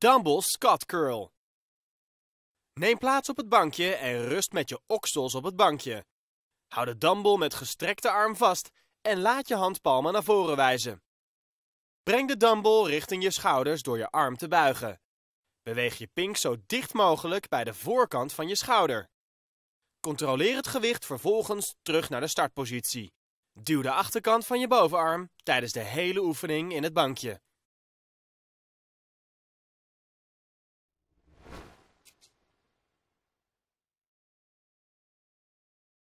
Dumbbell Scott Curl. Neem plaats op het bankje en rust met je oksels op het bankje. Houd de dumbbell met gestrekte arm vast en laat je handpalmen naar voren wijzen. Breng de dumbbell richting je schouders door je arm te buigen. Beweeg je pink zo dicht mogelijk bij de voorkant van je schouder. Controleer het gewicht vervolgens terug naar de startpositie. Duw de achterkant van je bovenarm tijdens de hele oefening in het bankje.